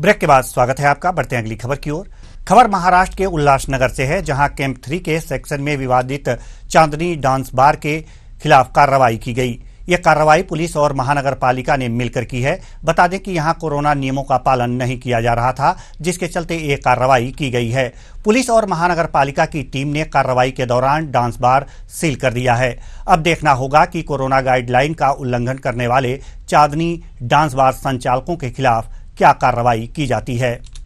break के बाद स्वागत है आपका बढ़ते हैं अगली खबर की ओर खबर महाराष्ट्र के उल्लासनगर से है जहां कैंप थ्री के सेक्शन में विवादित चांदनी डांस बार के खिलाफ कार्रवाई की गई यह कार्रवाई पुलिस और महानगर पालिका ने मिलकर की है बता दें कि यहां कोरोना नियमों का पालन नहीं किया जा रहा था जिसके चलते ये कार्रवाई की गई है पुलिस और महानगर पालिका की टीम ने कार्रवाई के दौरान डांस बार सील कर दिया है अब देखना होगा कि कोरोना गाइडलाइन का उल्लंघन करने वाले चांदनी डांस बार संचालकों के खिलाफ क्या कार्रवाई की जाती है